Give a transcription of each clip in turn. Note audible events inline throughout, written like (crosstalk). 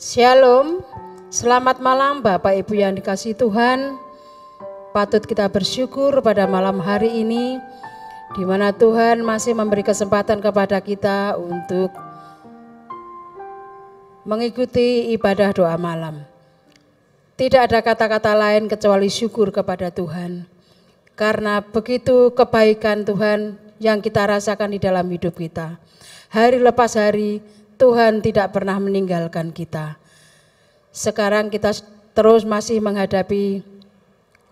Shalom, selamat malam Bapak Ibu yang dikasih Tuhan. Patut kita bersyukur pada malam hari ini, di mana Tuhan masih memberi kesempatan kepada kita untuk mengikuti ibadah doa malam. Tidak ada kata-kata lain kecuali syukur kepada Tuhan, karena begitu kebaikan Tuhan yang kita rasakan di dalam hidup kita. Hari lepas hari, Tuhan tidak pernah meninggalkan kita. Sekarang kita terus masih menghadapi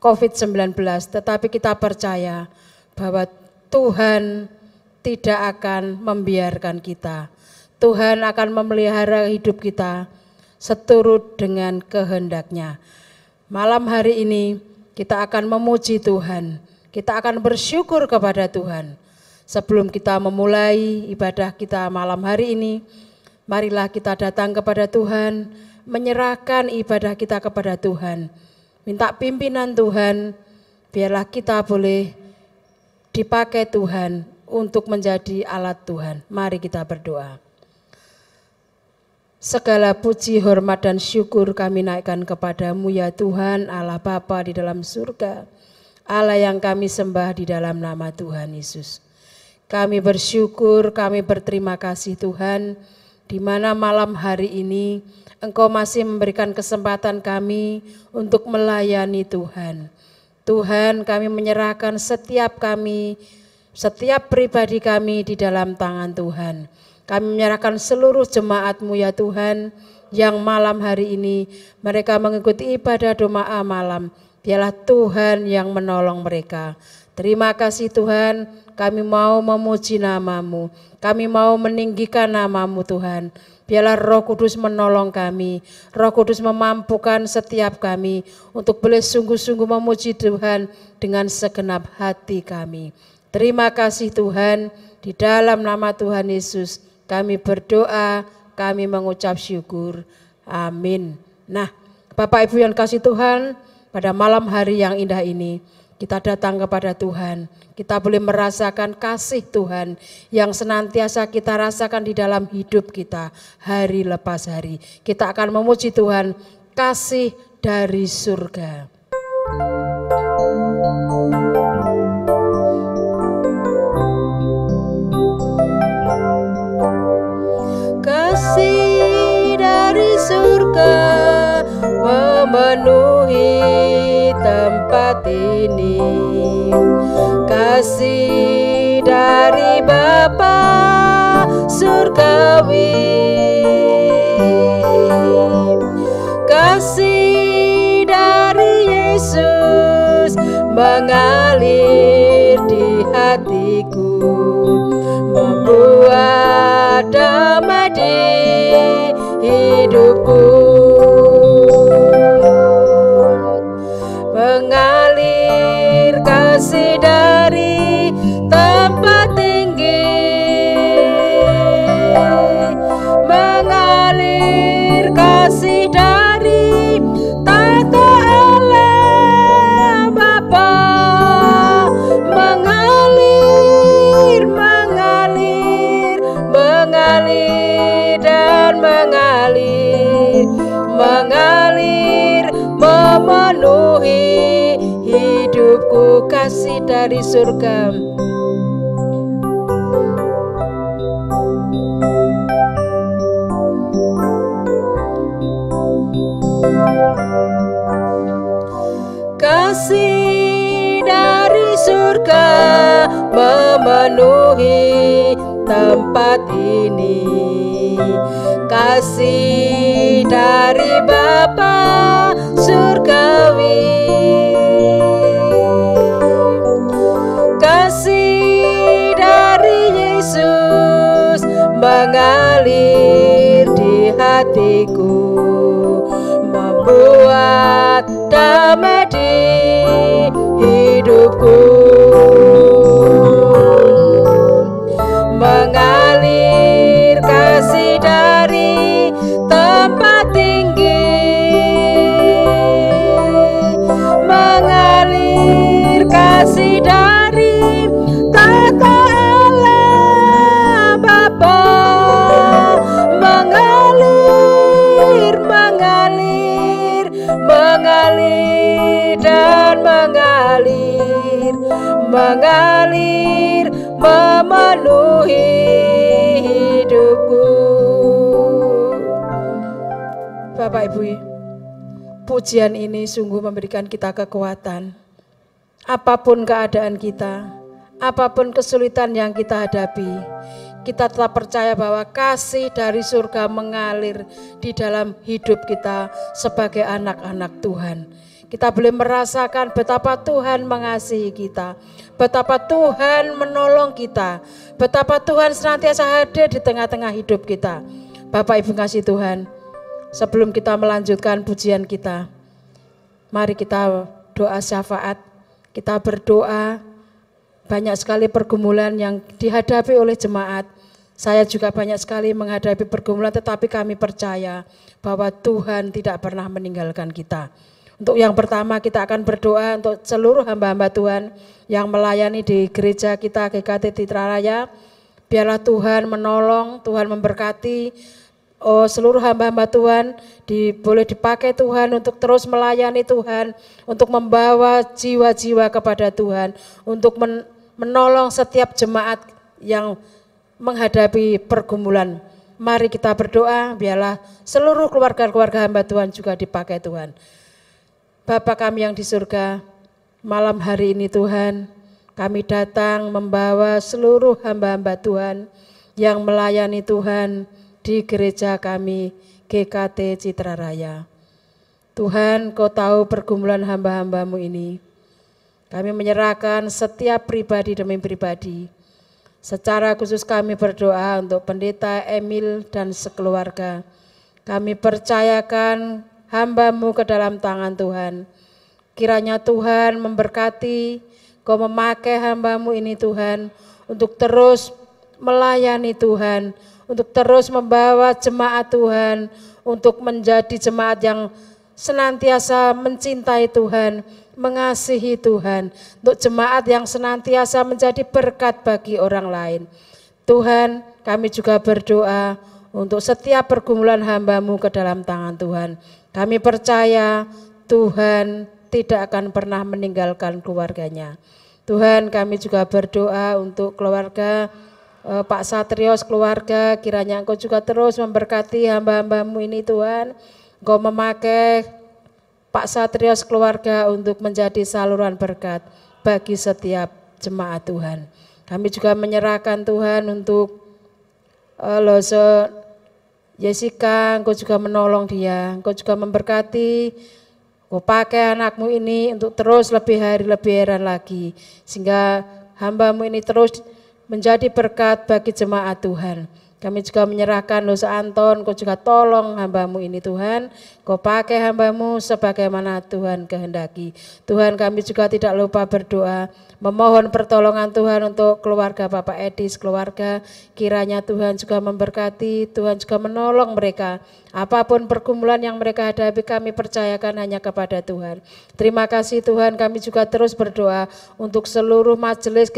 COVID-19, tetapi kita percaya bahwa Tuhan tidak akan membiarkan kita. Tuhan akan memelihara hidup kita seturut dengan kehendaknya. Malam hari ini kita akan memuji Tuhan, kita akan bersyukur kepada Tuhan. Sebelum kita memulai ibadah kita malam hari ini, Marilah kita datang kepada Tuhan, menyerahkan ibadah kita kepada Tuhan. Minta pimpinan Tuhan, biarlah kita boleh dipakai Tuhan untuk menjadi alat Tuhan. Mari kita berdoa. Segala puji, hormat, dan syukur kami naikkan kepadamu ya Tuhan Allah Bapa di dalam surga. Allah yang kami sembah di dalam nama Tuhan Yesus. Kami bersyukur, kami berterima kasih Tuhan. Tuhan di mana malam hari ini Engkau masih memberikan kesempatan kami untuk melayani Tuhan. Tuhan, kami menyerahkan setiap kami, setiap pribadi kami di dalam tangan Tuhan. Kami menyerahkan seluruh jemaatmu ya Tuhan, yang malam hari ini mereka mengikuti ibadah doa malam. Biarlah Tuhan yang menolong mereka. Terima kasih Tuhan, kami mau memuji namamu. Kami mau meninggikan namamu Tuhan. Biarlah roh kudus menolong kami. Roh kudus memampukan setiap kami untuk boleh sungguh-sungguh memuji Tuhan dengan segenap hati kami. Terima kasih Tuhan, di dalam nama Tuhan Yesus kami berdoa, kami mengucap syukur. Amin. Nah, Bapak Ibu yang kasih Tuhan, pada malam hari yang indah ini, kita datang kepada Tuhan, kita boleh merasakan kasih Tuhan yang senantiasa kita rasakan di dalam hidup kita hari lepas hari. Kita akan memuji Tuhan, kasih dari surga. Kasih dari surga memenuhi tempat tempat ini kasih dari Bapa surgawi kasih dari Yesus mengalir di hatiku membuat damai di hidupku dari surga. Kasih dari surga memenuhi tempat ini. Kasih dari Bapa hatiku membuat damai di hidupku mengalir memenuhi hidupku Bapak Ibu pujian ini sungguh memberikan kita kekuatan apapun keadaan kita apapun kesulitan yang kita hadapi kita telah percaya bahwa kasih dari surga mengalir di dalam hidup kita sebagai anak-anak Tuhan. Kita boleh merasakan betapa Tuhan mengasihi kita, betapa Tuhan menolong kita, betapa Tuhan senantiasa hadir di tengah-tengah hidup kita. Bapak Ibu kasih Tuhan, sebelum kita melanjutkan pujian kita, mari kita doa syafaat, kita berdoa, banyak sekali pergumulan yang dihadapi oleh jemaat. Saya juga banyak sekali menghadapi pergumulan, tetapi kami percaya bahwa Tuhan tidak pernah meninggalkan kita. Untuk yang pertama kita akan berdoa untuk seluruh hamba-hamba Tuhan yang melayani di gereja kita GKT Titra Raya. Biarlah Tuhan menolong, Tuhan memberkati oh, seluruh hamba-hamba Tuhan di, boleh dipakai Tuhan untuk terus melayani Tuhan, untuk membawa jiwa-jiwa kepada Tuhan, untuk men, menolong setiap jemaat yang menghadapi pergumulan. Mari kita berdoa, biarlah seluruh keluarga-keluarga hamba Tuhan juga dipakai Tuhan. Bapa kami yang di surga, malam hari ini Tuhan. Kami datang membawa seluruh hamba-hamba Tuhan yang melayani Tuhan di gereja kami GKT Citra Raya. Tuhan, Kau tahu pergumulan hamba-hambamu ini. Kami menyerahkan setiap pribadi demi pribadi. Secara khusus kami berdoa untuk pendeta Emil dan sekeluarga. Kami percayakan hambamu ke dalam tangan Tuhan. Kiranya Tuhan memberkati, kau memakai hambamu ini Tuhan, untuk terus melayani Tuhan, untuk terus membawa jemaat Tuhan, untuk menjadi jemaat yang senantiasa mencintai Tuhan, mengasihi Tuhan, untuk jemaat yang senantiasa menjadi berkat bagi orang lain. Tuhan, kami juga berdoa untuk setiap pergumulan hambamu ke dalam tangan Tuhan. Kami percaya Tuhan tidak akan pernah meninggalkan keluarganya. Tuhan kami juga berdoa untuk keluarga eh, Pak Satrios keluarga kiranya engkau juga terus memberkati hamba-hambamu ini Tuhan. Engkau memakai Pak Satrios keluarga untuk menjadi saluran berkat bagi setiap jemaat Tuhan. Kami juga menyerahkan Tuhan untuk eh, Jessica, engkau juga menolong dia, engkau juga memberkati Kau pakai anakmu ini untuk terus lebih hari lebih heran lagi. Sehingga hambamu ini terus menjadi berkat bagi jemaat Tuhan. Kami juga menyerahkan dosa Anton, kau juga tolong hambamu ini Tuhan. Kau pakai hambamu sebagaimana Tuhan kehendaki. Tuhan kami juga tidak lupa berdoa memohon pertolongan Tuhan untuk keluarga Bapak Edis, keluarga kiranya Tuhan juga memberkati, Tuhan juga menolong mereka. Apapun pergumulan yang mereka hadapi kami percayakan hanya kepada Tuhan. Terima kasih Tuhan kami juga terus berdoa untuk seluruh majelis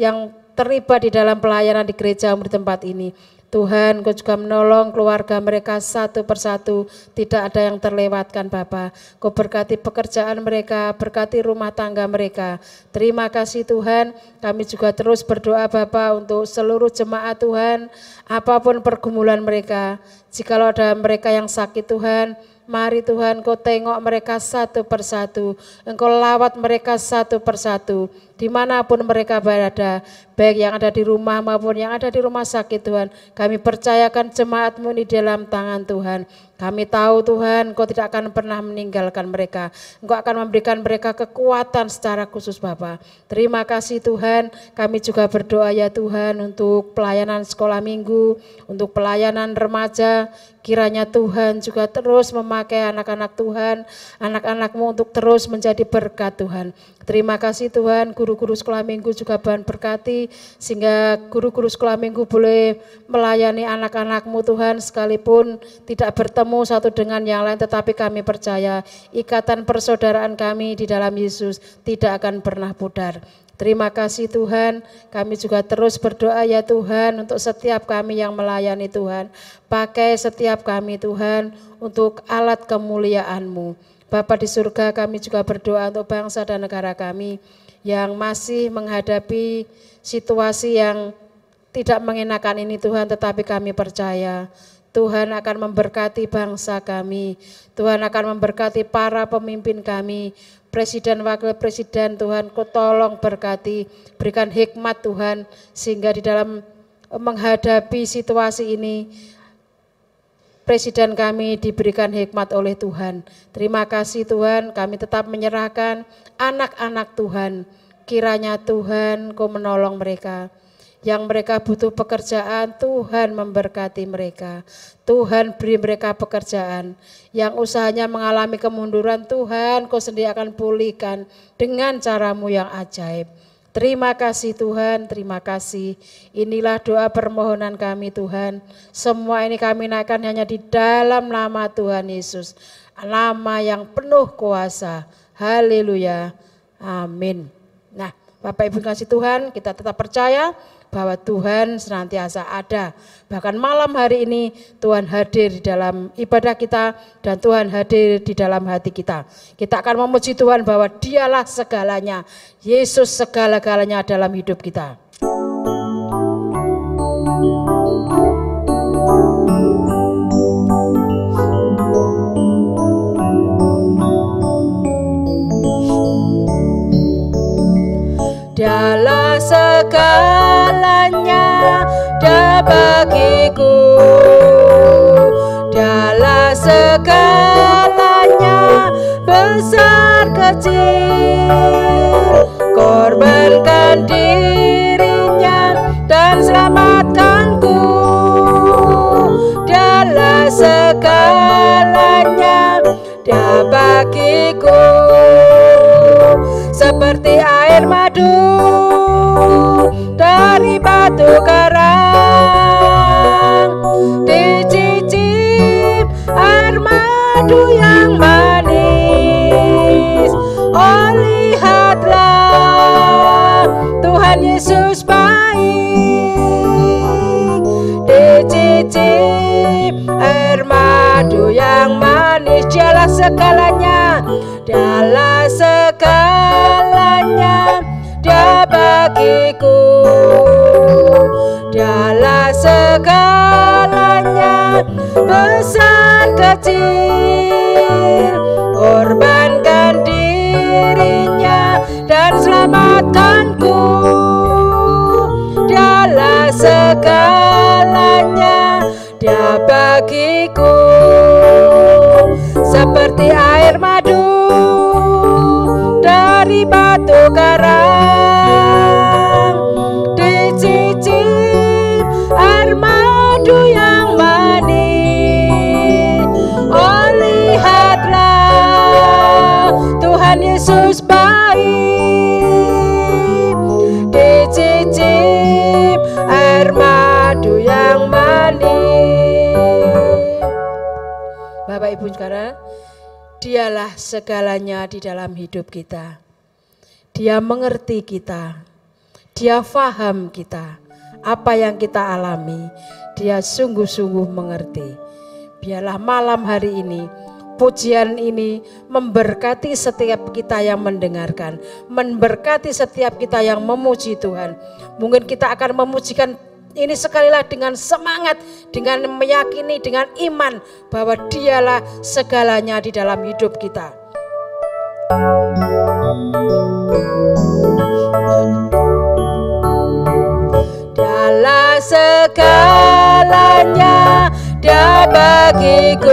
yang terlibat di dalam pelayanan di gereja di tempat ini. Tuhan, Engkau juga menolong keluarga mereka satu persatu, tidak ada yang terlewatkan Bapak. Kau berkati pekerjaan mereka, berkati rumah tangga mereka. Terima kasih Tuhan, kami juga terus berdoa Bapak, untuk seluruh jemaat Tuhan, apapun pergumulan mereka. Jikalau ada mereka yang sakit Tuhan, Mari Tuhan, kau tengok mereka satu persatu. Engkau lawat mereka satu persatu dimanapun mereka berada, baik yang ada di rumah maupun yang ada di rumah sakit Tuhan. Kami percayakan jemaatmu di dalam tangan Tuhan. Kami tahu Tuhan Engkau tidak akan pernah meninggalkan mereka. Engkau akan memberikan mereka kekuatan secara khusus Bapa. Terima kasih Tuhan. Kami juga berdoa ya Tuhan untuk pelayanan sekolah minggu, untuk pelayanan remaja. Kiranya Tuhan juga terus memakai anak-anak Tuhan, anak-anakmu untuk terus menjadi berkat Tuhan. Terima kasih Tuhan, guru guru-guru sekolah minggu juga bahan berkati sehingga guru-guru sekolah minggu boleh melayani anak-anakmu Tuhan sekalipun tidak bertemu satu dengan yang lain tetapi kami percaya ikatan persaudaraan kami di dalam Yesus tidak akan pernah pudar. Terima kasih Tuhan, kami juga terus berdoa ya Tuhan untuk setiap kami yang melayani Tuhan. Pakai setiap kami Tuhan untuk alat kemuliaan-Mu. Bapak di surga kami juga berdoa untuk bangsa dan negara kami yang masih menghadapi situasi yang tidak mengenakan ini Tuhan, tetapi kami percaya Tuhan akan memberkati bangsa kami. Tuhan akan memberkati para pemimpin kami, presiden, wakil presiden. Tuhan, ku tolong berkati, berikan hikmat Tuhan, sehingga di dalam menghadapi situasi ini, Presiden kami diberikan hikmat oleh Tuhan. Terima kasih Tuhan, kami tetap menyerahkan anak-anak Tuhan. Kiranya Tuhan kau menolong mereka. Yang mereka butuh pekerjaan, Tuhan memberkati mereka. Tuhan beri mereka pekerjaan. Yang usahanya mengalami kemunduran, Tuhan kau sendiri akan pulihkan dengan caramu yang ajaib. Terima kasih Tuhan, terima kasih. Inilah doa permohonan kami Tuhan. Semua ini kami naikkan hanya di dalam nama Tuhan Yesus. Nama yang penuh kuasa. Haleluya. Amin. Nah, Bapak Ibu kasih Tuhan, kita tetap percaya bahwa Tuhan senantiasa ada. Bahkan malam hari ini Tuhan hadir di dalam ibadah kita dan Tuhan hadir di dalam hati kita. Kita akan memuji Tuhan bahwa dialah segalanya. Yesus segala-galanya dalam hidup kita. Dialah segala ada dalam segalanya besar kecil korbankan dirinya dan selamatkan ku dalam segalanya dia bagiku seperti air madu batu karang Dicicip armadu yang manis Oh lihatlah Tuhan Yesus baik Dicicip armadu yang manis Dialah segalanya Dialah segalanya Dia bagiku segalanya besar kecil korbankan dirinya dan selamatkanku dialah segalanya dia bagiku seperti air madu dari batu karang Yesus baik Dicicip air madu yang manis Bapak Ibu saudara Dialah segalanya di dalam hidup kita Dia mengerti kita Dia faham kita Apa yang kita alami Dia sungguh-sungguh mengerti Biarlah malam hari ini pujian ini memberkati setiap kita yang mendengarkan, memberkati setiap kita yang memuji Tuhan. Mungkin kita akan memujikan ini sekali lagi dengan semangat, dengan meyakini, dengan iman bahwa dialah segalanya di dalam hidup kita. Dialah segala ada bagiku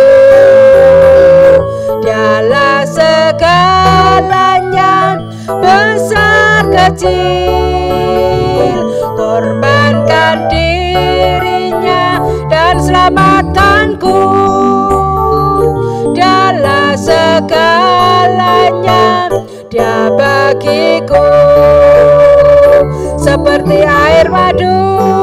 Dialah segalanya besar kecil Korbankan dirinya dan selamatkanku Dalam segalanya dia bagiku Seperti air madu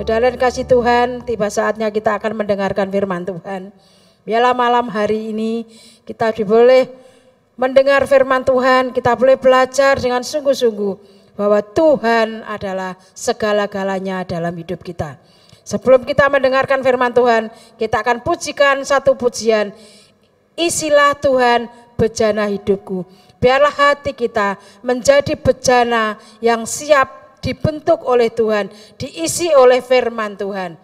Saudara kasih Tuhan, tiba saatnya kita akan mendengarkan firman Tuhan. Biarlah malam hari ini kita boleh mendengar firman Tuhan, kita boleh belajar dengan sungguh-sungguh bahwa Tuhan adalah segala-galanya dalam hidup kita. Sebelum kita mendengarkan firman Tuhan, kita akan pujikan satu pujian. Isilah Tuhan bejana hidupku. Biarlah hati kita menjadi bejana yang siap dibentuk oleh Tuhan, diisi oleh firman Tuhan.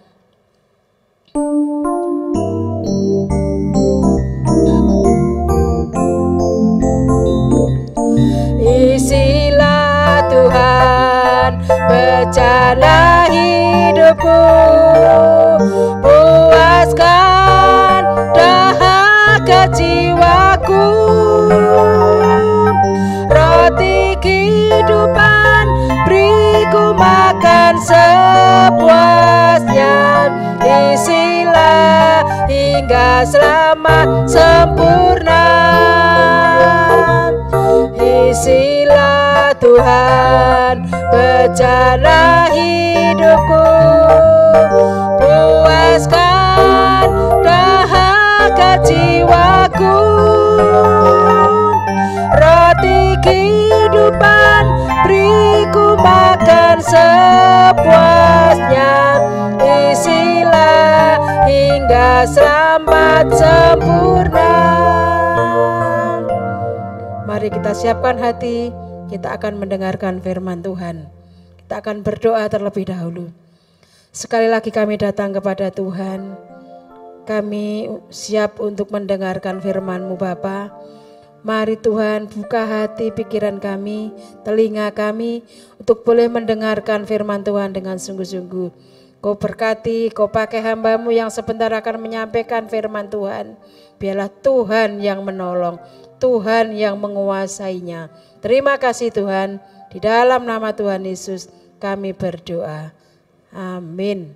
Isilah Tuhan bencana hidupku. makan sepuasnya Isilah hingga selama sempurna Isilah Tuhan bencana hidupku Puaskan dahaga jiwaku dan sepuasnya Isilah hingga selamat sempurna Mari kita siapkan hati Kita akan mendengarkan firman Tuhan Kita akan berdoa terlebih dahulu Sekali lagi kami datang kepada Tuhan Kami siap untuk mendengarkan firman-Mu Bapak Mari Tuhan buka hati pikiran kami, telinga kami untuk boleh mendengarkan firman Tuhan dengan sungguh-sungguh. Kau berkati, kau pakai hambamu yang sebentar akan menyampaikan firman Tuhan. Biarlah Tuhan yang menolong, Tuhan yang menguasainya. Terima kasih Tuhan, di dalam nama Tuhan Yesus kami berdoa. Amin.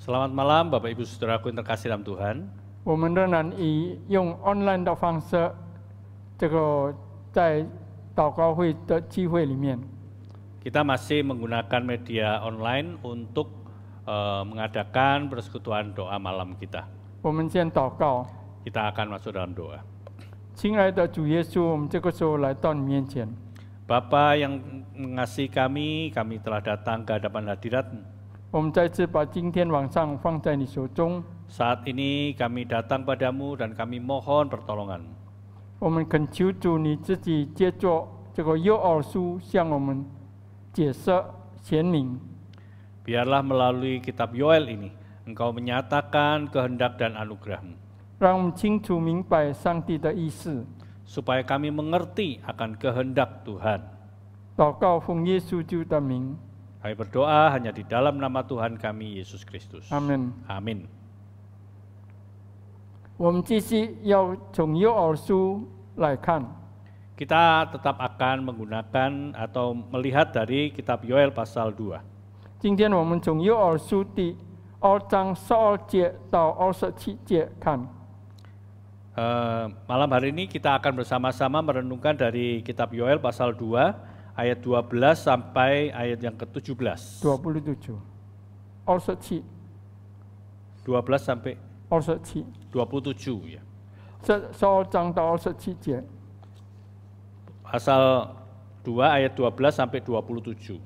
Selamat malam Bapak Ibu Saudaraku yang terkasih dalam Tuhan. Kita masih menggunakan media online untuk uh, mengadakan persekutuan doa malam kita. Kita akan masuk dalam doa. 亲爱的主耶稣，我们这个时候来到你面前。Bapa yang mengasihi kami, kami telah datang ke hadapan hadirat-Mu. Saat ini kami datang padamu dan kami mohon pertolongan. Biarlah melalui kitab Yoel ini engkau menyatakan kehendak dan anugerahmu. Supaya kami mengerti akan kehendak Tuhan. Kami berdoa hanya di dalam nama Tuhan kami Yesus Kristus. Amin. Amin. Kita tetap akan menggunakan atau melihat dari kitab Yoel pasal 2. 今天我们从约珥书第二章十二节到二十七节看。Uh, eh, malam hari ini kita akan bersama-sama merenungkan dari kitab Yoel pasal 2 ayat 12 sampai ayat yang ke-17. 27. Also qi. 12 sampai also qi. 27 ya. So, so zhang dao also qi jie. Pasal ya? 2 ayat 12 sampai 27.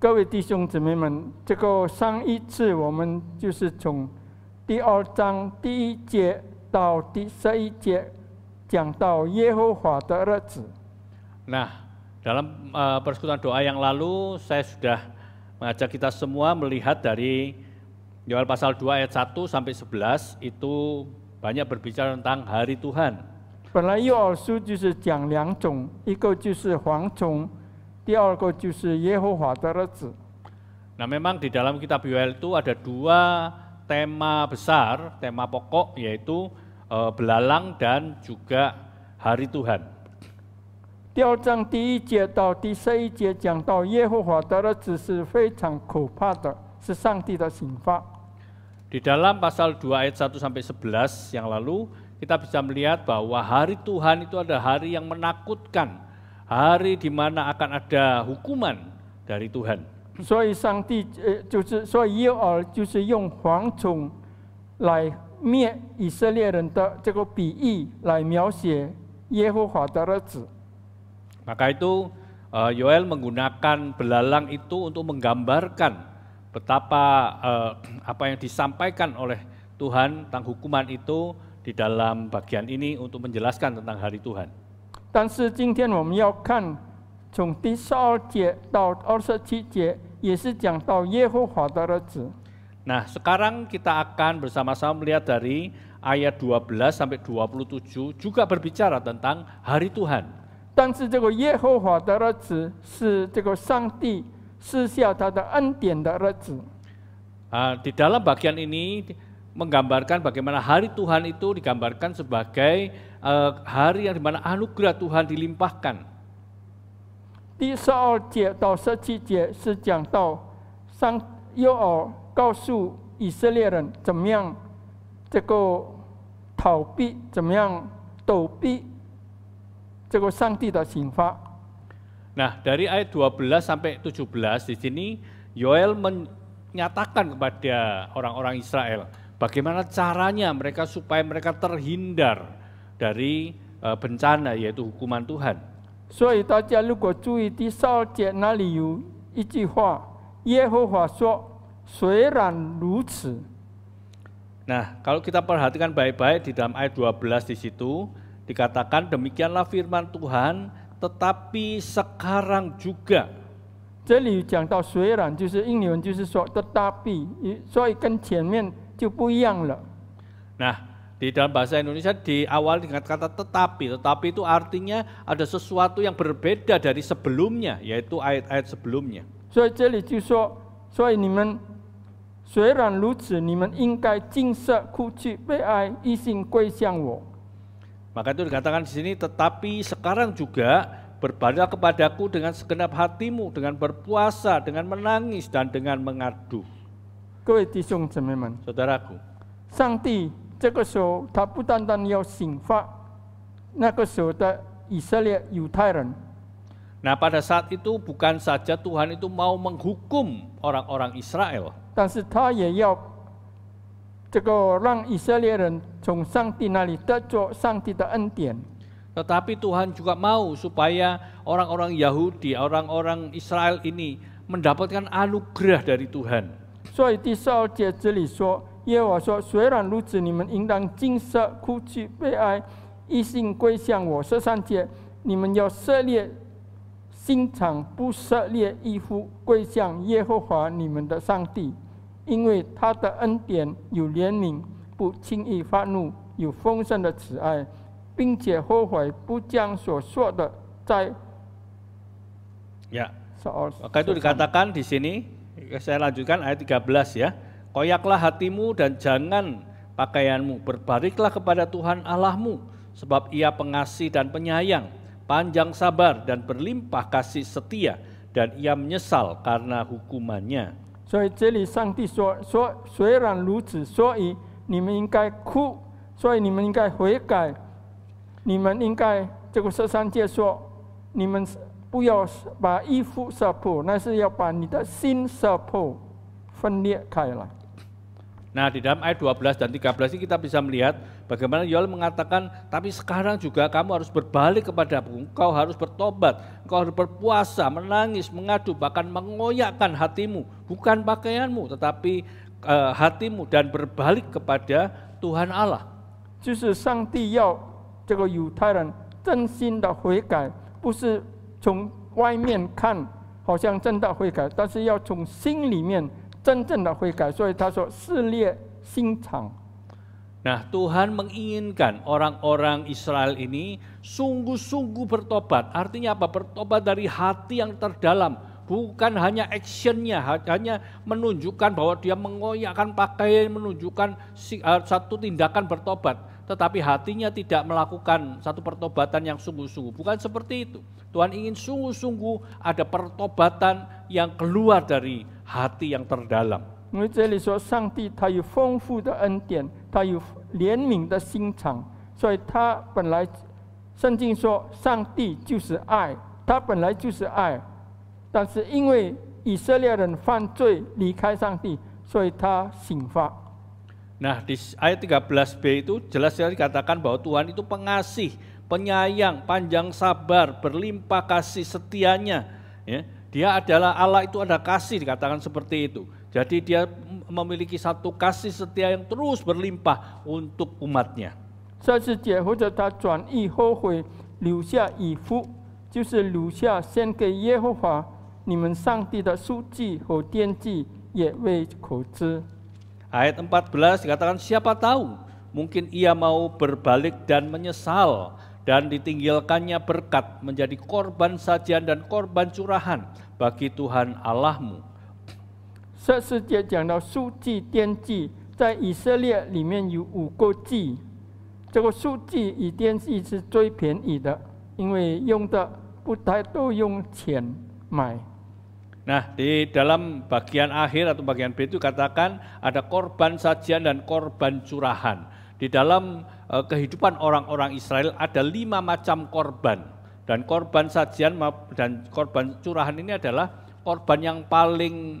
各位弟兄姊妹们，这个上一次我们就是从第二章第一节到第十一节讲到耶和华的日子。Nah, dalam uh, persekutuan doa yang lalu saya sudah mengajak kita semua melihat dari Yohanes pasal 2 ayat 1 sampai 11 itu banyak berbicara tentang hari Tuhan. Nah memang di dalam kitab Yoel itu ada dua tema besar, tema pokok yaitu e, belalang dan juga hari Tuhan. 第二章第一节到第十一节讲到耶和华的日子是非常可怕的，是上帝的刑罚。Di dalam pasal 2 ayat 1 sampai 11 yang lalu, kita bisa melihat bahwa hari Tuhan itu ada hari yang menakutkan, hari di mana akan ada hukuman dari Tuhan. 所以上帝呃，就是所以耶尔就是用蝗虫来灭以色列人的这个比喻来描写耶和华的日子。maka itu eh, Yoel menggunakan belalang itu untuk menggambarkan betapa eh, apa yang disampaikan oleh Tuhan tentang hukuman itu di dalam bagian ini untuk menjelaskan tentang hari Tuhan. Nah, sekarang kita akan bersama-sama melihat dari ayat 12 sampai 27 juga berbicara tentang hari Tuhan. 但是这个耶和华的儿子是这个上帝赐下他的恩典的儿子。啊，di dalam bagian ini menggambarkan bagaimana hari Tuhan itu digambarkan sebagai uh, hari yang dimana anugerah Tuhan dilimpahkan. 第十二节到十七节是讲到上幼儿告诉以色列人怎么样这个逃避，怎么样躲避 Nah dari ayat 12 sampai 17 di sini Yoel menyatakan kepada orang-orang Israel bagaimana caranya mereka supaya mereka terhindar dari eh, bencana yaitu hukuman Tuhan. Nah, kalau kita perhatikan baik-baik di dalam ayat 12 di situ, Dikatakan demikianlah firman Tuhan, tetapi sekarang juga. 这里讲到虽然就是英文就是说 nah, di dalam bahasa Indonesia di awal dengan kata tetapi. Tetapi itu artinya ada sesuatu yang berbeda dari sebelumnya, yaitu ayat-ayat sebelumnya. 所以这里就说，所以你们虽然如此，你们应该尽色哭泣、悲哀，一心归向我。maka itu dikatakan di sini, tetapi sekarang juga berbalik kepadaku dengan segenap hatimu, dengan berpuasa, dengan menangis, dan dengan mengadu. Saudaraku. Sangti, ya, Nah pada saat itu bukan saja Tuhan itu mau menghukum orang-orang Israel. 但是他也要这个让以色列人从上帝那里得着上帝的恩典。Tetapi Tuhan juga mau supaya orang-orang Yahudi, orang-orang Israel ini mendapatkan anugerah dari Tuhan. di 所以第十二节这里说，耶和华说：“虽然如此，你们应当惊 sợ、哭泣、悲哀，一心归向我。”十三节，你们要涉猎心肠，不涉猎衣服，归向耶和华你们的上帝。因为他的恩典有怜悯，不轻易发怒，有丰盛的慈爱，并且后悔不将所说的在 ya maka itu dikatakan di sini saya lanjutkan ayat 13 ya koyaklah hatimu dan jangan pakaianmu berbariklah kepada Tuhan Allahmu sebab ia pengasih dan penyayang panjang sabar dan berlimpah kasih setia dan ia menyesal karena hukumannya 所以这里上帝说说虽然如此，所以你们应该哭，所以你们应该悔改，你们应该这个十三诫说，你们不要把衣服撕破，那是要把你的心撕破，分裂开来。Nah di dalam ayat dua belas dan tiga belas ini kita bisa melihat. Bagaimana Yoel mengatakan, tapi sekarang juga kamu harus berbalik kepada aku. Engkau harus bertobat, engkau harus berpuasa, menangis, mengadu, bahkan mengoyakkan hatimu. Bukan pakaianmu, tetapi e, hatimu dan berbalik kepada Tuhan Allah. Jadi, Nah Tuhan menginginkan orang-orang Israel ini sungguh-sungguh bertobat. Artinya apa? Bertobat dari hati yang terdalam. Bukan hanya actionnya, hanya menunjukkan bahwa dia mengoyakkan pakaian, menunjukkan eh, satu tindakan bertobat tetapi hatinya tidak melakukan satu pertobatan yang sungguh-sungguh. Bukan seperti itu. Tuhan ingin sungguh-sungguh ada pertobatan yang keluar dari hati yang terdalam. 我们这里说，上帝他有丰富的恩典，他有怜悯的心肠，所以他本来，圣经说，上帝就是爱，他本来就是爱，但是因为以色列人犯罪离开上帝，所以他刑罚。Nah, di ayat 13b itu jelas sekali dikatakan bahwa Tuhan itu pengasih, penyayang, panjang sabar, berlimpah kasih setianya. Ya, dia adalah Allah itu ada kasih dikatakan seperti itu. Jadi dia memiliki satu kasih setia yang terus berlimpah untuk umatnya. Ayat 14 dikatakan siapa tahu mungkin ia mau berbalik dan menyesal dan ditinggalkannya berkat menjadi korban sajian dan korban curahan bagi Tuhan Allahmu. 这四节讲到书记、奠祭，在以色列里面有五个祭，这个书记与奠祭是最便宜的，因为用的不太都用钱买。Nah, di dalam bagian akhir atau bagian B itu katakan ada korban sajian dan korban curahan. Di dalam uh, kehidupan orang-orang Israel ada lima macam korban. Dan korban sajian dan korban curahan ini adalah korban yang paling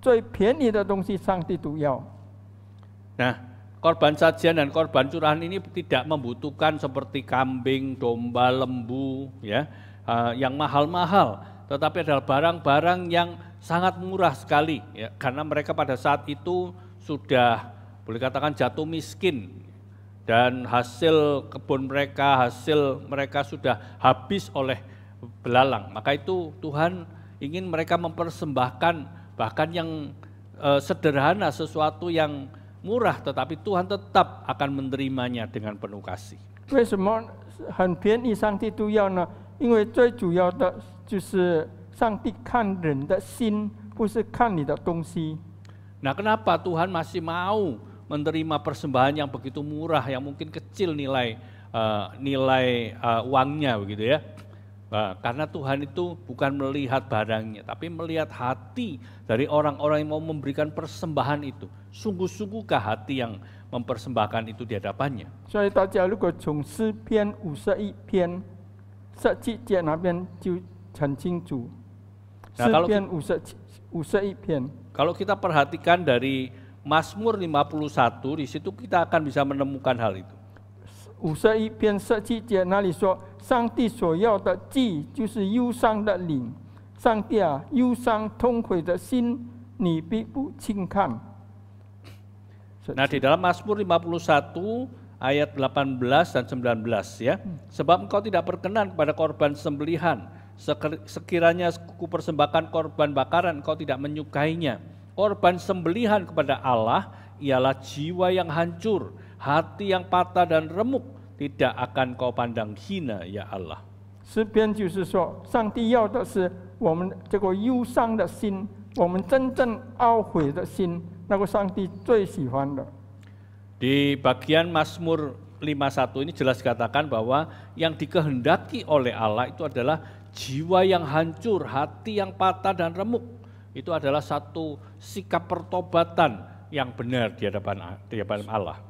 最便宜的东西上帝都要。Nah, korban sajian dan korban curahan ini tidak membutuhkan seperti kambing, domba, lembu, ya, uh, yang mahal-mahal. Tetapi adalah barang-barang yang sangat murah sekali, ya, karena mereka pada saat itu sudah boleh katakan jatuh miskin dan hasil kebun mereka, hasil mereka sudah habis oleh belalang. Maka itu Tuhan ingin mereka mempersembahkan bahkan yang eh, sederhana, sesuatu yang murah, tetapi Tuhan tetap akan menerimanya dengan penuh kasih. 为什么很便宜，上帝都要呢？因为最主要的就是上帝看人的心，不是看你的东西。Nah, kenapa Tuhan masih mau menerima persembahan yang begitu murah, yang mungkin kecil nilai uh, nilai uh, uangnya begitu ya? karena Tuhan itu bukan melihat barangnya, tapi melihat hati dari orang-orang yang mau memberikan persembahan itu. Sungguh-sungguhkah hati yang mempersembahkan itu di hadapannya? Nah, kalau, kalau kita perhatikan dari Mazmur 51, di situ kita akan bisa menemukan hal itu. 五十一篇十七节那里说，上帝所要的祭就是忧伤的灵。上帝啊，忧伤痛悔的心，你必不轻看。Nah di dalam Mazmur 51 ayat 18 dan 19 ya. Hmm. Sebab engkau tidak berkenan pada korban sembelihan, sekiranya ku persembahkan korban bakaran engkau tidak menyukainya. Korban sembelihan kepada Allah ialah jiwa yang hancur Hati yang patah dan remuk tidak akan kau pandang hina ya Allah. 诗篇就是说，上帝要的是我们这个忧伤的心，我们真正懊悔的心，那个上帝最喜欢的。Di bagian Mazmur 51 ini jelas dikatakan bahwa yang dikehendaki oleh Allah itu adalah jiwa yang hancur, hati yang patah dan remuk. Itu adalah satu sikap pertobatan yang benar di hadapan di hadapan Allah.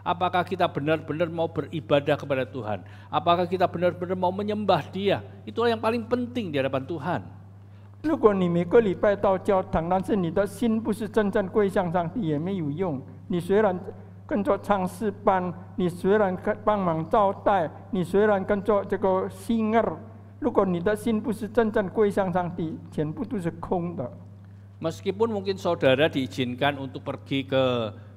Apakah kita benar-benar mau beribadah kepada Tuhan? Apakah kita benar-benar mau menyembah Dia? Itulah yang paling penting di hadapan Tuhan. Meskipun mungkin saudara diizinkan untuk pergi ke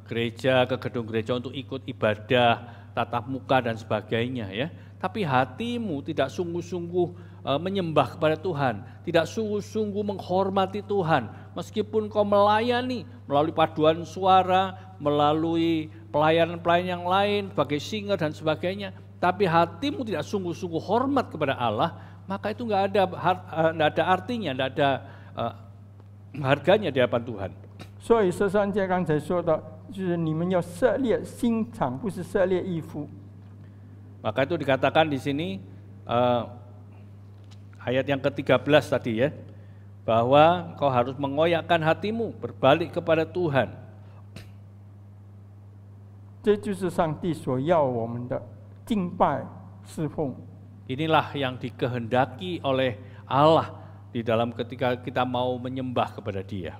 gereja, ke gedung gereja untuk ikut ibadah, tatap muka dan sebagainya ya. Tapi hatimu tidak sungguh-sungguh e, menyembah kepada Tuhan, tidak sungguh-sungguh menghormati Tuhan, meskipun kau melayani melalui paduan suara, melalui pelayanan-pelayanan yang lain, sebagai singer dan sebagainya, tapi hatimu tidak sungguh-sungguh hormat kepada Allah, maka itu enggak ada e, nggak ada artinya, enggak ada uh, harganya di hadapan Tuhan. So, 就是你们要涉猎心肠，不是涉猎衣服。Maka itu dikatakan di sini uh, ayat yang ke belas tadi ya, bahwa kau harus mengoyakkan hatimu, berbalik kepada Tuhan. Inilah yang dikehendaki oleh Allah di dalam ketika kita mau menyembah kepada Dia.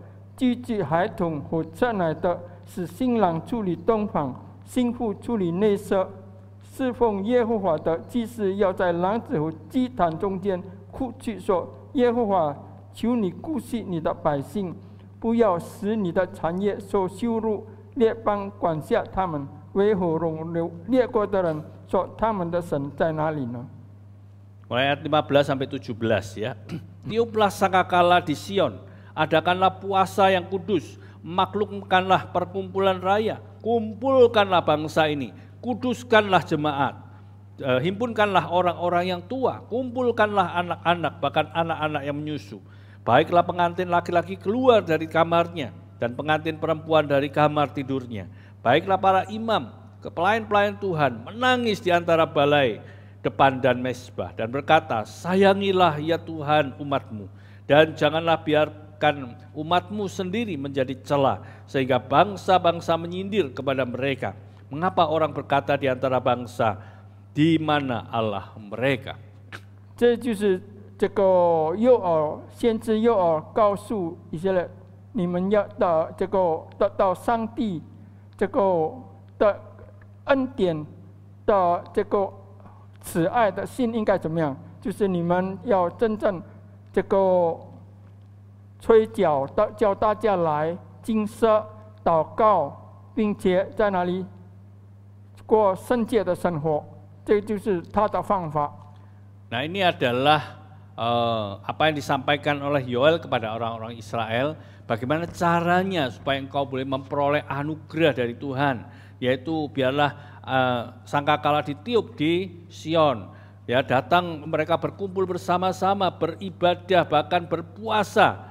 聚集孩童和吃来的，是新郎处理东方，新妇处理内室。侍奉耶和华的祭司要在篮子和祭坛中间哭泣说：“耶和华求你顾惜你的百姓，不要使你的产业受羞辱。列邦管辖他们，为何容留列国的人？说他们的神在哪里呢？” 1 17 b l a s p k a k a l a di sion。(clears throat) Adakanlah puasa yang kudus, maklumkanlah perkumpulan raya, kumpulkanlah bangsa ini, kuduskanlah jemaat, eh, himpunkanlah orang-orang yang tua, kumpulkanlah anak-anak, bahkan anak-anak yang menyusu. Baiklah pengantin laki-laki keluar dari kamarnya, dan pengantin perempuan dari kamar tidurnya. Baiklah para imam, kepelayan pelayan Tuhan, menangis di antara balai, depan dan mesbah, dan berkata, Sayangilah ya Tuhan umatmu, dan janganlah biar bahkan umatmu sendiri menjadi celah sehingga bangsa-bangsa menyindir kepada mereka. Mengapa orang berkata di antara bangsa, di mana Allah mereka? 这就是这个诱饵，先知诱饵告诉以色列，你们要到这个到到上帝这个的恩典的这个慈爱的心应该怎么样？就是你们要真正这个。吹角到叫大家来禁食、祷告，并且在哪里过圣洁的生活，这就是他的方法。Nah ini adalah uh, apa yang disampaikan oleh Yoel kepada orang-orang Israel, bagaimana caranya supaya engkau boleh memperoleh anugerah dari Tuhan, yaitu biarlah uh, sangkakala ditiup di Sion. Ya, datang mereka berkumpul bersama-sama, beribadah, bahkan berpuasa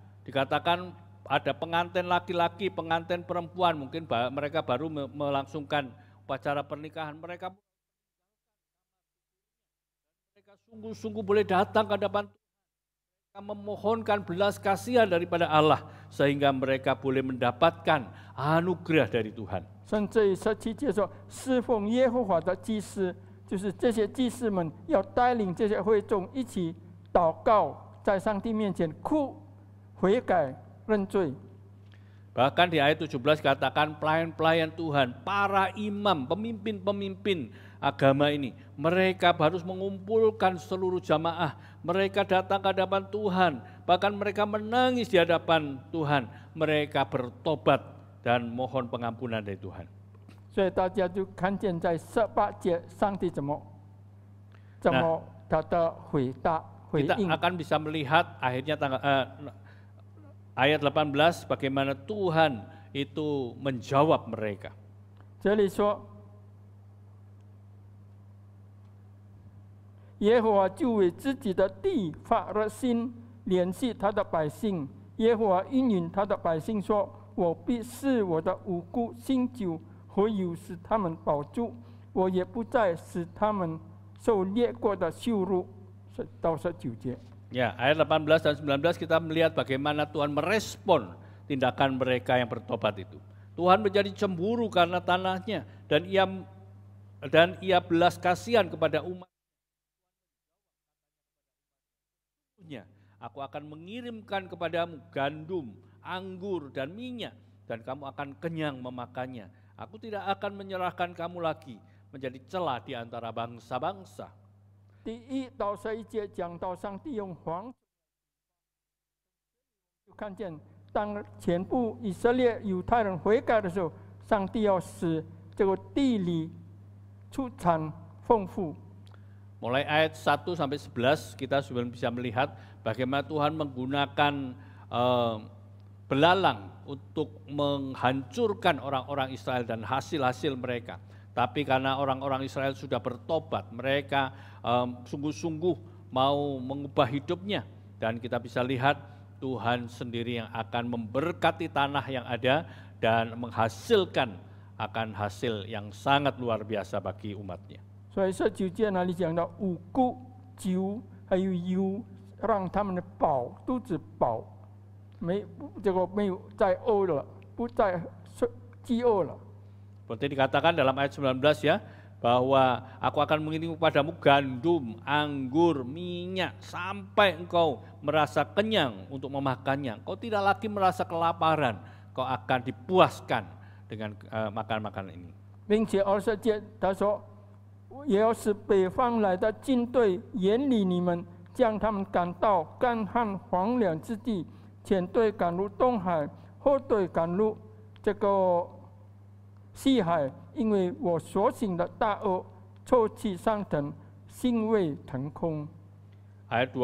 Dikatakan ada pengantin laki-laki, pengantin perempuan, mungkin mereka baru melangsungkan upacara pernikahan mereka. Mereka sungguh-sungguh boleh datang ke hadapan Tuhan, memohonkan belas kasihan daripada Allah sehingga mereka boleh mendapatkan anugerah dari Tuhan. 甚至这期间说，侍奉耶和华的祭司，就是这些祭司们要带领这些会众一起祷告，在上帝面前哭 Bahkan di ayat 17 katakan pelayan-pelayan Tuhan, para imam, pemimpin-pemimpin agama ini, mereka harus mengumpulkan seluruh jamaah, mereka datang ke hadapan Tuhan, bahkan mereka menangis di hadapan Tuhan, mereka bertobat dan mohon pengampunan dari Tuhan. Nah, kita akan bisa melihat akhirnya tanggal uh, eh, 第18节，如何？耶和华就为自己的地发热心，联系他的百姓。耶和华应允他的百姓说：“我必使我的无辜新酒和油使他们保住，我也不再使他们受烈火的羞辱。”到19节。Ya, ayat 18 dan 19 kita melihat bagaimana Tuhan merespon tindakan mereka yang bertobat itu. Tuhan menjadi cemburu karena tanahnya dan ia dan ia belas kasihan kepada umat. Aku akan mengirimkan kepadamu gandum, anggur, dan minyak, dan kamu akan kenyang memakannya. Aku tidak akan menyerahkan kamu lagi menjadi celah di antara bangsa-bangsa 第一到一节讲到上帝用黄，就看见当全部以色列犹太人悔改的时候，上帝要使这个地里出产丰富。Mulai ayat 1 sampai 11 kita sudah bisa melihat bagaimana Tuhan menggunakan uh, belalang untuk menghancurkan orang-orang Israel dan hasil-hasil mereka. Tapi karena orang-orang Israel sudah bertobat, mereka sungguh-sungguh mau mengubah hidupnya dan kita bisa lihat Tuhan sendiri yang akan memberkati tanah yang ada dan menghasilkan akan hasil yang sangat luar biasa bagi umatnya. seperti dikatakan dalam ayat 19 ya, bahwa aku akan mengirim kepadamu gandum, anggur, minyak sampai engkau merasa kenyang untuk memakannya. kau tidak lagi merasa kelaparan, kau akan dipuaskan dengan makan eh, makan ini. 并且二十节他说，也要使北方来的军队远离你们，将他们赶到干旱荒凉之地，前队赶入东海，后队赶入这个 dua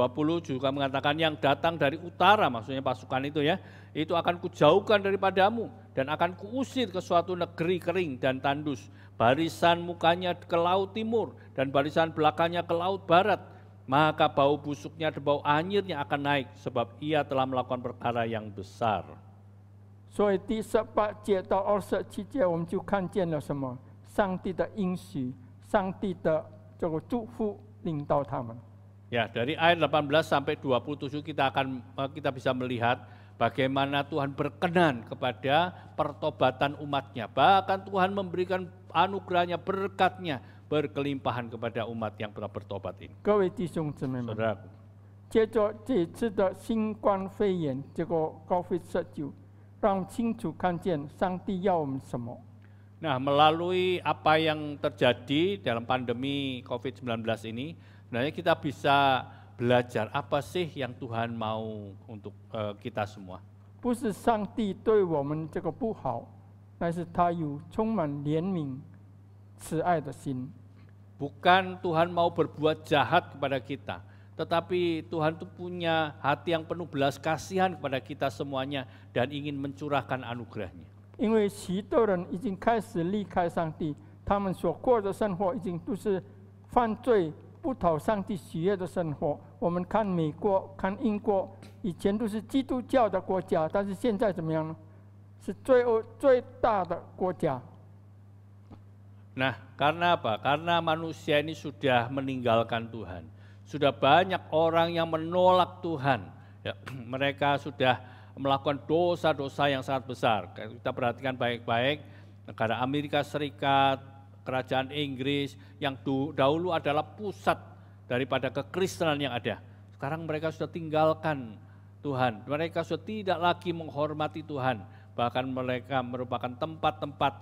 puluh juga mengatakan yang datang dari utara, maksudnya pasukan itu ya, itu akan kujauhkan daripadamu dan akan kuusir ke suatu negeri kering dan tandus. Barisan mukanya ke laut timur dan barisan belakangnya ke laut barat. Maka bau busuknya dan bau anyirnya akan naik sebab ia telah melakukan perkara yang besar. 所以第十八节到二十七节，我们就看见了什么？上帝的应许，上帝的这个祝福领导他们。Ya, dari ayat 18 sampai 27 kita akan eh, kita bisa melihat bagaimana Tuhan berkenan kepada pertobatan umatnya. Bahkan Tuhan memberikan anugerahnya, berkatnya berkelimpahan kepada umat yang pernah bertobat ini. Saudaraku. COVID-19 让清楚看见上帝要我们什么。Nah, melalui apa yang terjadi dalam pandemi COVID-19 ini, sebenarnya kita bisa belajar apa sih yang Tuhan mau untuk uh, kita semua. Bukan Tuhan mau berbuat jahat kepada kita, tetapi Tuhan itu punya hati yang penuh belas kasihan kepada kita semuanya dan ingin mencurahkan anugerahnya. Nah, karena apa? Karena manusia ini sudah meninggalkan Tuhan sudah banyak orang yang menolak Tuhan. Ya, (clears throat) mereka sudah melakukan dosa-dosa yang sangat besar. Kita perhatikan baik-baik negara Amerika Serikat, kerajaan Inggris yang dahulu adalah pusat daripada kekristenan yang ada. Sekarang mereka sudah tinggalkan Tuhan. Mereka sudah tidak lagi menghormati Tuhan. Bahkan mereka merupakan tempat-tempat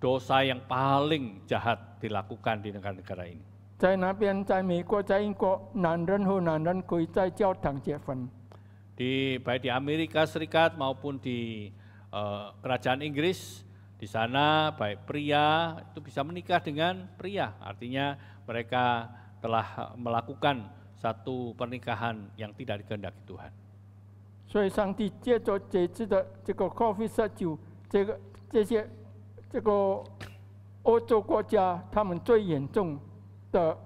dosa yang paling jahat dilakukan di negara-negara ini. 在那边，在美国，在英国，男人和男人可以在教堂结婚。Di baik di Amerika Serikat maupun di e, kerajaan Inggris, di sana baik pria itu bisa menikah dengan pria. Artinya mereka telah melakukan satu pernikahan yang tidak dikehendaki Tuhan. 所以，上帝借着这次的这个的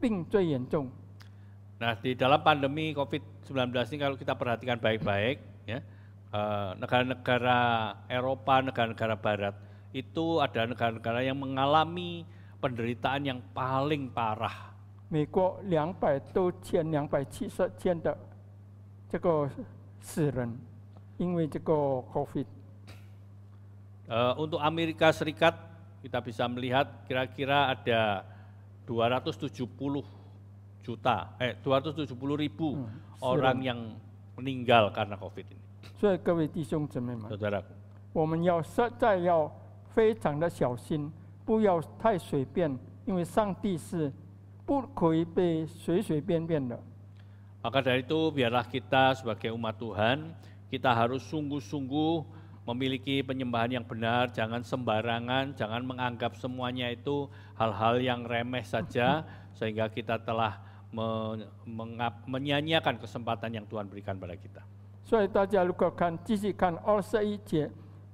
病最严重。Nah, di dalam pandemi COVID-19 ini kalau kita perhatikan baik-baik, ya eh, negara-negara uh, Eropa, negara-negara Barat itu ada negara-negara yang mengalami penderitaan yang paling parah. 美国两百多千、两百七十千的这个死人，因为这个 untuk Amerika Serikat kita bisa melihat kira-kira ada 270 juta, eh 270 ribu hmm, orang yang meninggal karena COVID ini. Jadi, kawan-kawan saudara, 所以各位弟兄姊妹们，Saudaraku, Maka dari itu biarlah kita sebagai umat Tuhan, kita harus sungguh-sungguh memiliki penyembahan yang benar, jangan sembarangan, jangan menganggap semuanya itu hal-hal yang remeh saja sehingga kita telah me, mengap, menyanyiakan kesempatan yang Tuhan berikan pada kita. 所以大家如果看继续看二十一节，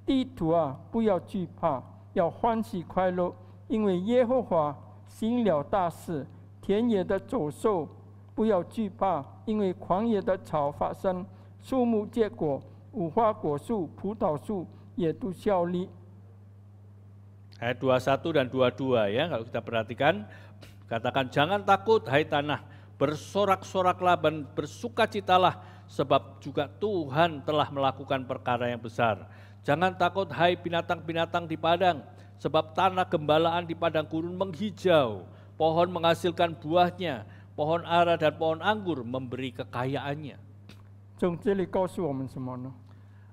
地图啊，不要惧怕，要欢喜快乐，因为耶和华行了大事。田野的走兽不要惧怕，因为狂野的草发生，树木结果。无花果树、葡萄树也都效力。Ayat 21 dan 22 ya, kalau kita perhatikan, katakan jangan takut hai tanah, bersorak-soraklah dan bersukacitalah sebab juga Tuhan telah melakukan perkara yang besar. Jangan takut hai binatang-binatang di padang, sebab tanah gembalaan di padang gurun menghijau, pohon menghasilkan buahnya, pohon ara dan pohon anggur memberi kekayaannya. 总之，你告诉我们什么呢？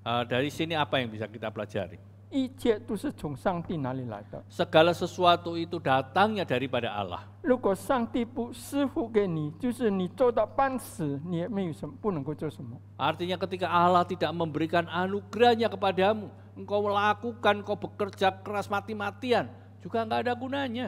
Uh, dari sini apa yang bisa kita pelajari? Segala sesuatu itu datangnya daripada Allah. Artinya ketika Allah tidak memberikan anugerahnya kepadamu, engkau lakukan, engkau bekerja keras mati-matian, juga enggak ada gunanya.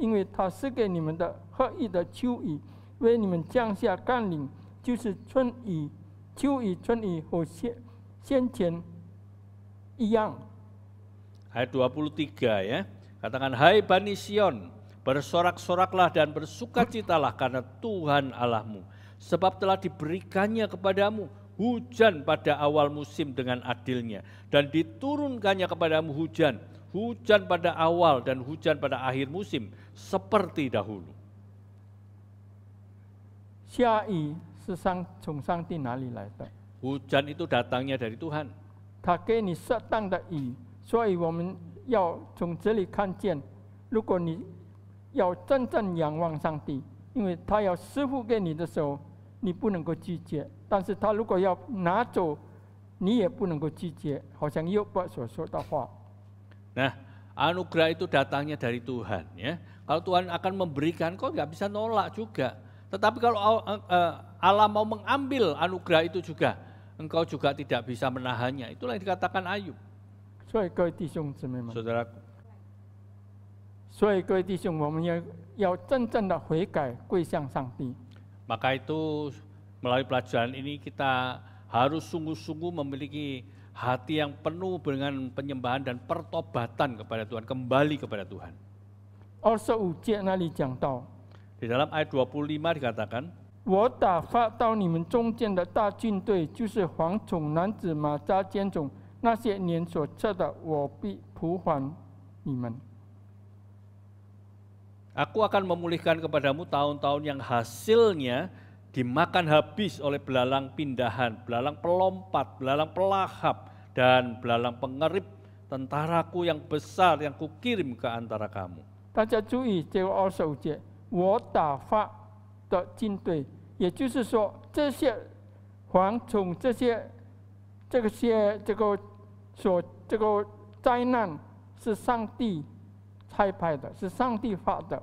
因为他是给你们的合一的秋雨，为你们降下甘霖，就是春雨、秋雨、春雨和先先前一样。Ayat 23 ya. Katakan, Hai Bani Sion, bersorak-soraklah dan bersukacitalah karena Tuhan Allahmu. Sebab telah diberikannya kepadamu hujan pada awal musim dengan adilnya. Dan diturunkannya kepadamu hujan, hujan pada awal dan hujan pada akhir musim seperti dahulu. Xiai sesang sang nali lai tinali Hujan itu datangnya dari Tuhan. Ta ge ni setang de yi, yi wo men yao zhong zhe li kan jian. Ru guo ni yao zhen zhen yang wang shang di, yin wei ta yao shi fu ge ni de shou, ni bu neng guo ji jie. Dan shi ta ru guo yao na zou, ni ye bu neng guo ji jie, hao xiang you bo suo suo da hua. Nah, anugerah itu datangnya dari Tuhan ya. Kalau Tuhan akan memberikan, kau nggak bisa nolak juga. Tetapi kalau eh, eh, Allah mau mengambil anugerah itu juga, engkau juga tidak bisa menahannya. Itulah yang dikatakan Ayub. Saudaraku. Maka itu melalui pelajaran ini kita harus sungguh-sungguh memiliki hati yang penuh dengan penyembahan dan pertobatan kepada Tuhan, kembali kepada Tuhan. Also dalam ayat 25 dikatakan, aku akan memulihkan kepadamu tahun-tahun yang hasilnya dimakan habis oleh belalang pindahan, belalang pelompat, belalang pelahap, dan belalang pengerip tentaraku yang besar yang kukirim ke antara kamu. 大家注意这个二十五节，我打发的军队，也就是说，这些蝗虫、这些、这个些、这个所、这个灾难是上帝差派的，是上帝发的。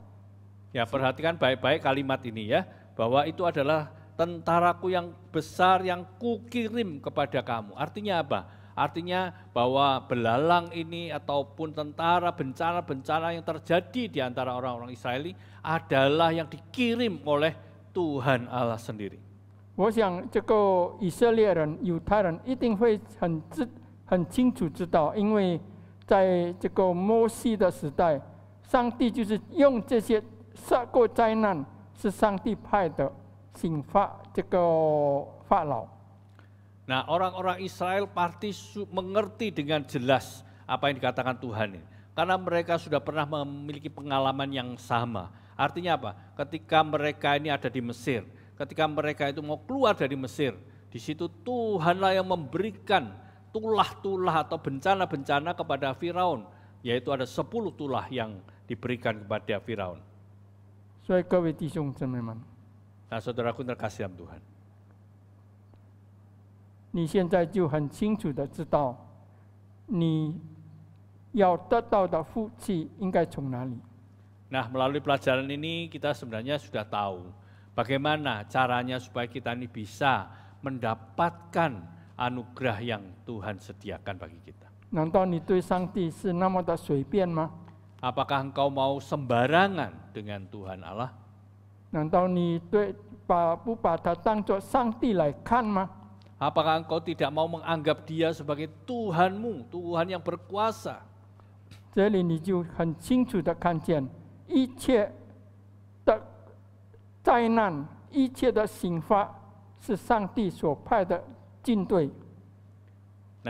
Ya perhatikan baik-baik kalimat ini ya, bahwa itu adalah tentaraku yang besar yang kukirim kepada kamu. Artinya apa? Artinya bahwa belalang ini ataupun tentara bencana-bencana yang terjadi di antara orang-orang Israeli adalah yang dikirim oleh Tuhan Allah sendiri. 我想这个以色列人、犹太人一定会很知、很清楚知道，因为在这个摩西的时代，上帝就是用这些杀过灾难，是上帝派的刑罚这个法老。Nah orang-orang Israel pasti mengerti dengan jelas apa yang dikatakan Tuhan ini. Karena mereka sudah pernah memiliki pengalaman yang sama. Artinya apa? Ketika mereka ini ada di Mesir, ketika mereka itu mau keluar dari Mesir, di situ Tuhanlah yang memberikan tulah-tulah atau bencana-bencana kepada Firaun, yaitu ada sepuluh tulah yang diberikan kepada Firaun. Nah, saudaraku terkasih dalam Tuhan. 你现在就很清楚的知道，你要得到的福气应该从哪里。Nah, melalui pelajaran ini kita sebenarnya sudah tahu bagaimana caranya supaya kita ini bisa mendapatkan anugerah yang Tuhan sediakan bagi kita. Apakah engkau mau sembarangan dengan Tuhan Allah? Apakah engkau tidak mau menganggap dia sebagai Tuhanmu, Tuhan yang berkuasa? Nah,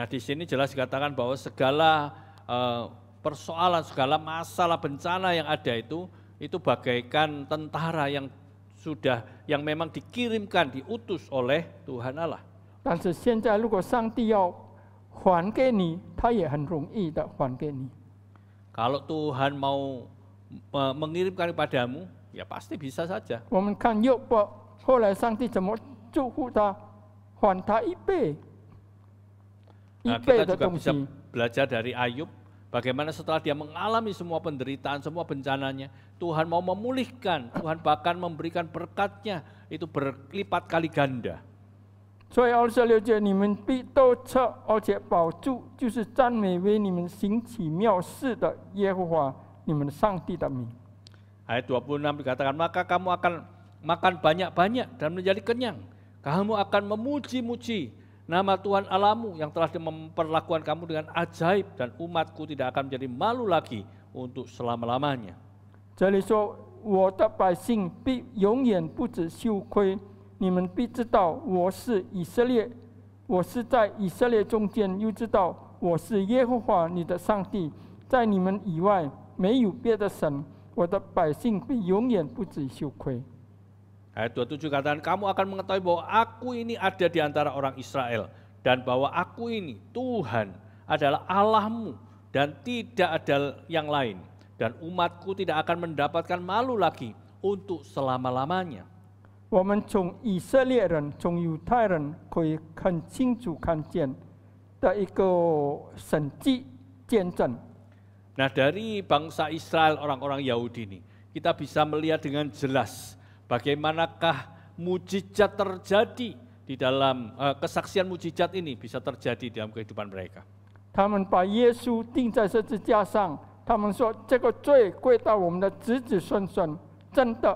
di sini jelas dikatakan bahwa segala uh, persoalan, segala masalah bencana yang ada itu itu bagaikan tentara yang sudah yang memang dikirimkan diutus oleh Tuhan Allah. 但是现在如果上帝要还给你，他也很容易的还给你。Kalau Tuhan mau mengirimkan kepadamu, ya pasti bisa saja. kita juga bisa dari Ayub bagaimana setelah dia mengalami semua penderitaan, semua bencananya, Tuhan mau memulihkan, Tuhan bahkan memberikan berkatnya itu berlipat kali ganda. 所以奥色六节，你们必都测，而且保住，就是赞美为你们行奇妙事的耶和华你们上帝的名。Ayat 26 dikatakan, maka kamu akan makan banyak-banyak dan menjadi kenyang. Kamu akan memuji-muji nama Tuhan Alamu yang telah memperlakukan kamu dengan ajaib dan umatku tidak akan menjadi malu lagi untuk selama-lamanya. Jadi, 这里说，我的百姓必永远不止羞愧。你们必知道我是以色列，我是在以色列中间，又知道我是耶和华你的上帝，在你们以外没有别的神。我的百姓必永远不知羞愧。Ayat 27 katakan, kamu akan mengetahui bahwa aku ini ada di antara orang Israel dan bahwa aku ini Tuhan adalah Allahmu dan tidak ada yang lain dan umatku tidak akan mendapatkan malu lagi untuk selama-lamanya. 我们从以色列人、从犹太人可以很清楚看见的一个神迹见证。Nah dari bangsa Israel orang-orang Yahudi ini kita bisa melihat dengan jelas bagaimanakah mujizat terjadi di dalam eh, kesaksian mujizat ini bisa terjadi dalam kehidupan mereka. 他们把耶稣钉在十字架上，他们说这个罪归到我们的子子孙孙，真的。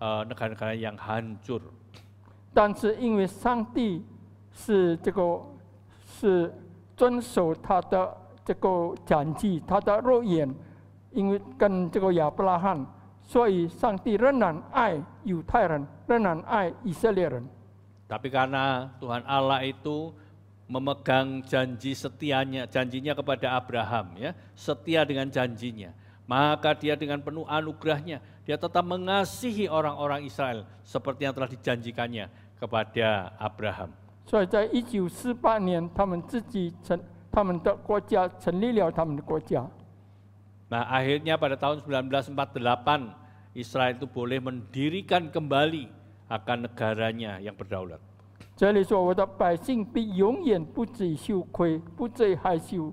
negara negara yang hancur. Tapi karena Tuhan Allah itu memegang janji setianya, janjinya kepada Abraham ya, setia dengan janjinya. Maka dia dengan penuh anugerahnya, dia tetap mengasihi orang-orang Israel seperti yang telah dijanjikannya kepada Abraham. Nah, akhirnya pada tahun 1948 Israel itu boleh mendirikan kembali akan negaranya yang berdaulat. 这里说，我的百姓必永远不知羞愧，不知害羞。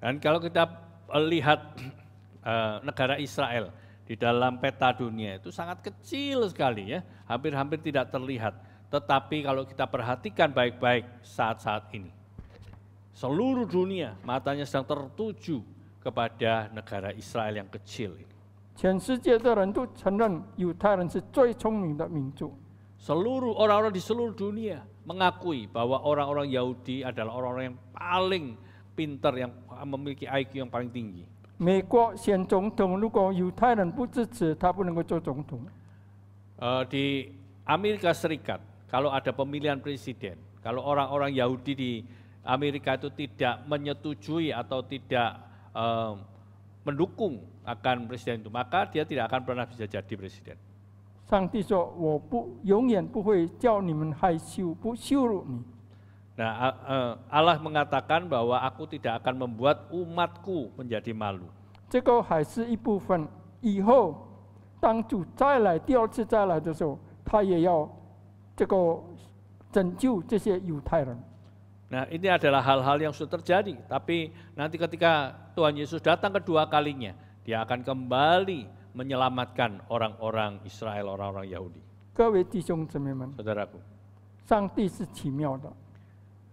Dan kalau kita lihat (clears throat) eh, negara Israel di dalam peta dunia itu sangat kecil sekali ya, hampir-hampir tidak terlihat. Tetapi kalau kita perhatikan baik-baik saat-saat ini, seluruh dunia matanya sedang tertuju kepada negara Israel yang kecil ini. Seluruh orang-orang di seluruh dunia mengakui bahwa orang-orang Yahudi adalah orang-orang yang paling Pinter yang memiliki IQ yang paling tinggi. Eh, di Amerika Serikat, kalau ada pemilihan presiden, kalau orang-orang Yahudi di Amerika itu tidak menyetujui atau tidak uh, mendukung akan presiden itu, maka dia tidak akan pernah bisa jadi presiden. 上帝说：“我不永远不会叫你们害羞，不羞辱你。” Nah, e, Allah mengatakan bahwa aku tidak akan membuat umatku menjadi malu. Nah, ini adalah hal-hal yang sudah terjadi, tapi nanti ketika Tuhan Yesus datang kedua kalinya, dia akan kembali menyelamatkan orang-orang Israel, orang-orang Yahudi. Saudaraku, 上帝是奇妙的。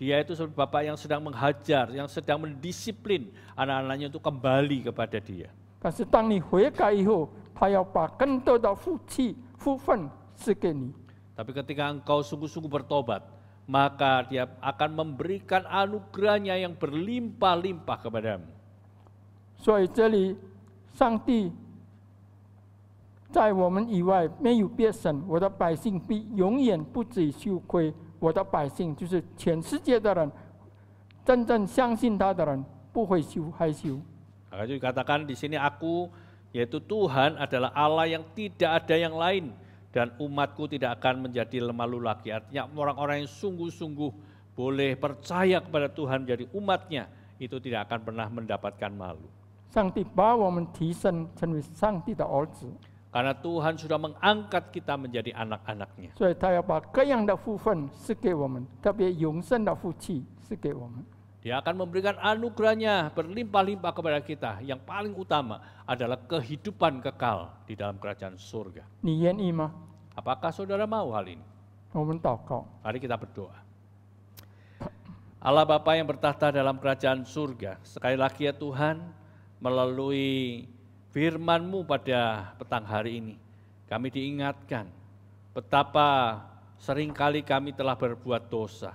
Dia itu seorang bapak yang sedang menghajar, yang sedang mendisiplin anak-anaknya untuk kembali kepada dia. Tapi ketika engkau sungguh-sungguh bertobat, maka dia akan memberikan anugerahnya yang berlimpah-limpah kepadamu. So, jadi, Sang Ti, dalam kita, tidak ada yang berbeda. Saya berbicara, saya berbicara, saya berbicara, berbicara, 我的百姓就是全世界的人，真正相信他的人不会羞害羞。Maka dikatakan di sini aku yaitu Tuhan adalah Allah yang tidak ada yang lain dan umatku tidak akan menjadi lemah lulaki. Artinya orang-orang yang sungguh-sungguh boleh percaya kepada Tuhan jadi umatnya itu tidak akan pernah mendapatkan malu. 上帝把我们提升成为上帝的儿子。karena Tuhan sudah mengangkat kita menjadi anak-anaknya. Dia akan memberikan anugerahnya berlimpah-limpah kepada kita. Yang paling utama adalah kehidupan kekal di dalam kerajaan surga. Apakah saudara mau hal ini? Mari kita berdoa. Allah Bapa yang bertahta dalam kerajaan surga, sekali lagi ya Tuhan, melalui firmanmu pada petang hari ini. Kami diingatkan betapa seringkali kami telah berbuat dosa.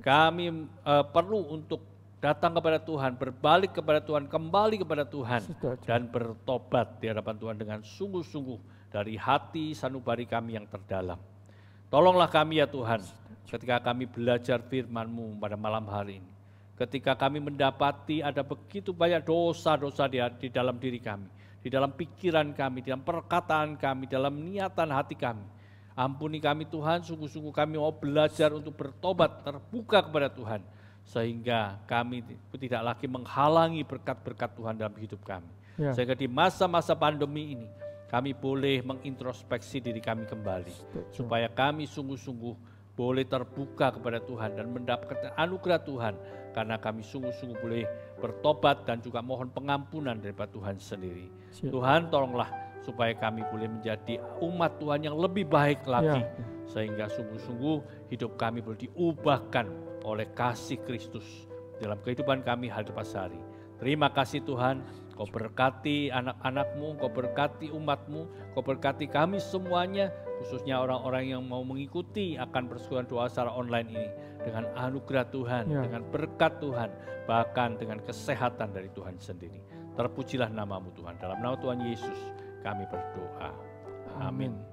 Kami uh, perlu untuk datang kepada Tuhan, berbalik kepada Tuhan, kembali kepada Tuhan, dan bertobat di hadapan Tuhan dengan sungguh-sungguh dari hati sanubari kami yang terdalam. Tolonglah kami ya Tuhan ketika kami belajar firman-Mu pada malam hari ini. Ketika kami mendapati ada begitu banyak dosa-dosa di dalam diri kami di dalam pikiran kami, dalam perkataan kami, dalam niatan hati kami. Ampuni kami Tuhan, sungguh-sungguh kami mau belajar untuk bertobat, terbuka kepada Tuhan. Sehingga kami tidak lagi menghalangi berkat-berkat Tuhan dalam hidup kami. Ya. Sehingga di masa-masa pandemi ini, kami boleh mengintrospeksi diri kami kembali. Supaya kami sungguh-sungguh boleh terbuka kepada Tuhan dan mendapatkan anugerah Tuhan karena kami sungguh-sungguh boleh bertobat dan juga mohon pengampunan daripada Tuhan sendiri. Siap. Tuhan tolonglah supaya kami boleh menjadi umat Tuhan yang lebih baik lagi. Ya. Sehingga sungguh-sungguh hidup kami boleh diubahkan oleh kasih Kristus dalam kehidupan kami hal lepas hari. Terima kasih Tuhan, Kau berkati anak-anakmu, Kau berkati umatmu, Kau berkati kami semuanya, khususnya orang-orang yang mau mengikuti akan persekutuan doa secara online ini dengan anugerah Tuhan, ya. dengan berkat Tuhan, bahkan dengan kesehatan dari Tuhan sendiri. Terpujilah namamu Tuhan. Dalam nama Tuhan Yesus kami berdoa. Amin. Amin.